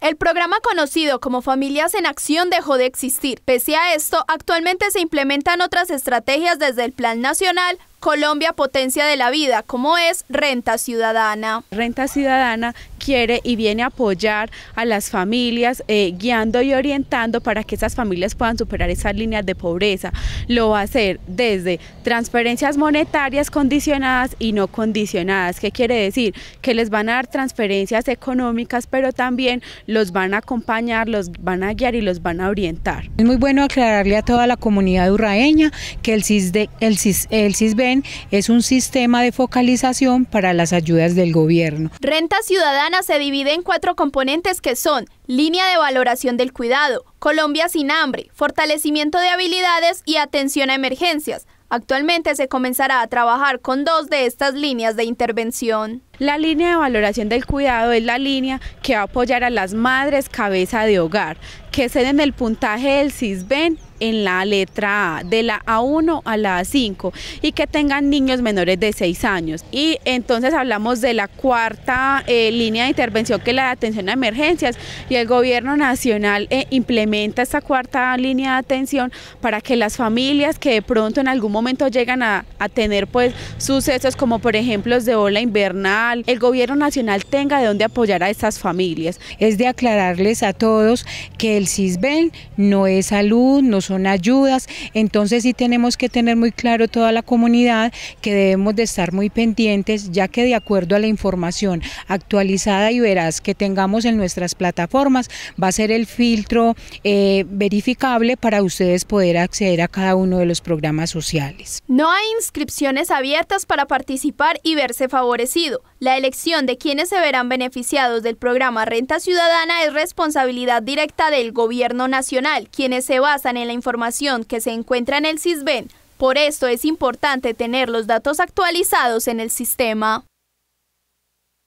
El programa conocido como Familias en Acción dejó de existir. Pese a esto, actualmente se implementan otras estrategias desde el Plan Nacional Colombia Potencia de la Vida, como es Renta Ciudadana. Renta Ciudadana y viene a apoyar a las familias, eh, guiando y orientando para que esas familias puedan superar esas líneas de pobreza. Lo va a hacer desde transferencias monetarias condicionadas y no condicionadas. ¿Qué quiere decir? Que les van a dar transferencias económicas, pero también los van a acompañar, los van a guiar y los van a orientar. Es muy bueno aclararle a toda la comunidad urraeña que el, CISDE, el, el CISBEN es un sistema de focalización para las ayudas del gobierno. Renta Ciudadana se divide en cuatro componentes que son línea de valoración del cuidado, Colombia sin hambre, fortalecimiento de habilidades y atención a emergencias. Actualmente se comenzará a trabajar con dos de estas líneas de intervención. La línea de valoración del cuidado es la línea que va a apoyar a las madres cabeza de hogar, que se den el puntaje del CISBEN en la letra A, de la A1 a la A5, y que tengan niños menores de 6 años. Y entonces hablamos de la cuarta eh, línea de intervención, que es la de atención a emergencias, y el gobierno nacional eh, implementa esta cuarta línea de atención para que las familias que de pronto en algún momento llegan a, tener pues sucesos como por ejemplo de ola invernal, el gobierno nacional tenga de dónde apoyar a estas familias. Es de aclararles a todos que el CISBEN no es salud, no son ayudas, entonces sí tenemos que tener muy claro toda la comunidad que debemos de estar muy pendientes, ya que de acuerdo a la información actualizada y veraz que tengamos en nuestras plataformas, va a ser el filtro eh, verificable para ustedes poder acceder a cada uno de los programas sociales. No hay inscripciones abiertas para participar y verse favorecido. La elección de quienes se verán beneficiados del programa Renta Ciudadana es responsabilidad directa del Gobierno Nacional, quienes se basan en la información que se encuentra en el CISBEN, por esto es importante tener los datos actualizados en el sistema.